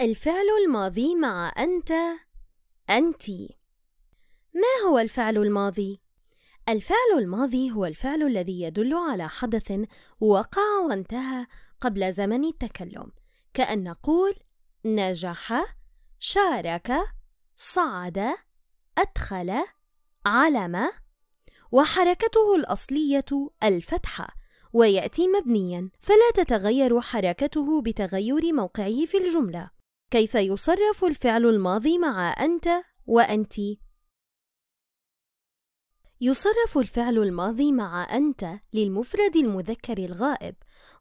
الفعل الماضي مع أنت أنتِ ما هو الفعل الماضي؟ الفعل الماضي هو الفعل الذي يدل على حدث وقع وانتهى قبل زمن التكلم كأن نقول نجح شارك صعد أدخل علم وحركته الأصلية الفتحة ويأتي مبنيا فلا تتغير حركته بتغير موقعه في الجملة كيف يصرف الفعل الماضي مع أنت وأنتِ؟ يصرف الفعل الماضي مع أنت للمفرد المذكر الغائب،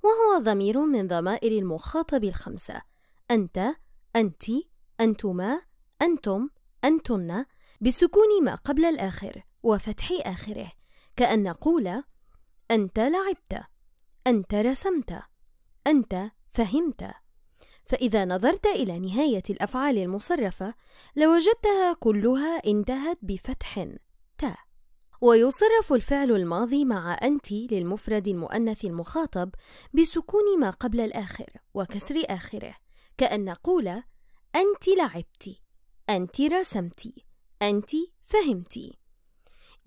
وهو ضمير من ضمائر المخاطب الخمسة: أنت، أنتِ، أنتما، أنتم، أنتن، بسكون ما قبل الآخر وفتح آخره، كأن نقول: أنت لعبت، أنت رسمت، أنت فهمت. فإذا نظرت إلى نهاية الأفعال المصرفة لوجدتها كلها انتهت بفتح ت ويصرف الفعل الماضي مع أنت للمفرد المؤنث المخاطب بسكون ما قبل الآخر وكسر آخره كأن نقول أنت لعبت أنت رسمت أنت فهمت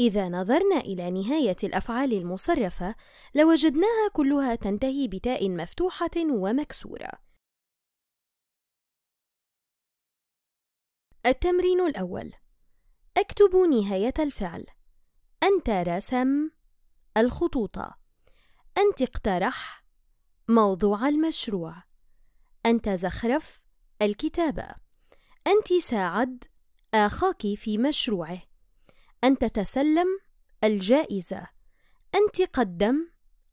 إذا نظرنا إلى نهاية الأفعال المصرفة لوجدناها كلها تنتهي بتاء مفتوحة ومكسورة التمرين الأول اكتب نهاية الفعل أنت رسم الخطوط أنت اقترح موضوع المشروع أنت زخرف الكتابة أنت ساعد آخاك في مشروعه أنت تسلم الجائزة أنت قدم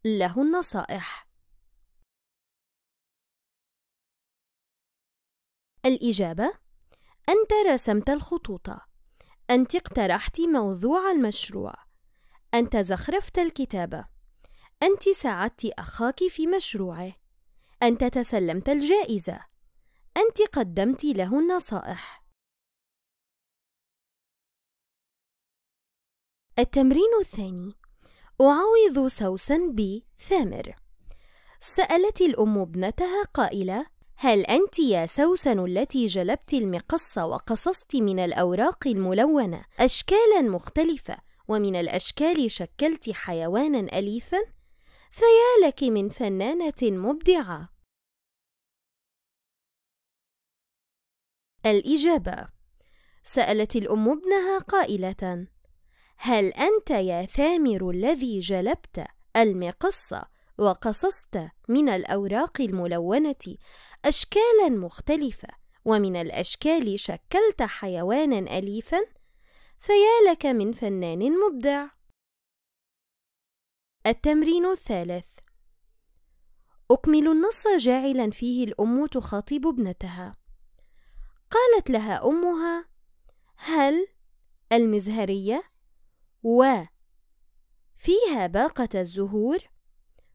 له النصائح الإجابة أنت رسمت الخطوط أنت اقترحت موضوع المشروع أنت زخرفت الكتابة أنت ساعدت أخاك في مشروعه أنت تسلمت الجائزة أنت قدمت له النصائح التمرين الثاني أعوض سوسن بثامر سألت الأم ابنتها قائلة هل أنت يا سوسن التي جلبت المقص وقصصت من الأوراق الملونة أشكالا مختلفة ومن الأشكال شكلت حيوانا أليفا؟ فيا لك من فنانة مبدعة الإجابة سألت الأم ابنها قائلة هل أنت يا ثامر الذي جلبت المقصة وقصصت من الأوراق الملونة أشكالا مختلفة ومن الأشكال شكلت حيوانا أليفا فيا لك من فنان مبدع التمرين الثالث أكمل النص جاعلا فيه الأم تخاطب ابنتها قالت لها أمها هل المزهرية و فيها باقة الزهور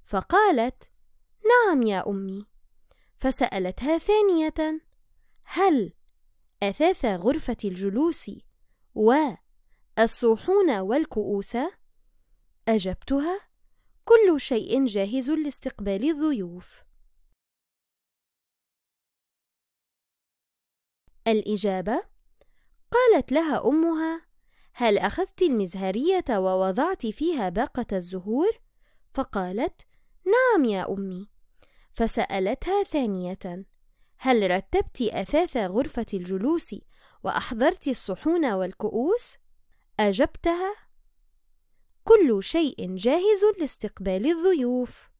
فقالت نعم يا امي فسالتها ثانيه هل اثاث غرفه الجلوس والصحون والكؤوس اجبتها كل شيء جاهز لاستقبال الضيوف الاجابه قالت لها امها هل اخذت المزهريه ووضعت فيها باقه الزهور فقالت نعم يا أمي فسألتها ثانية هل رتبت أثاث غرفة الجلوس وأحضرت الصحون والكؤوس؟ أجبتها كل شيء جاهز لاستقبال الضيوف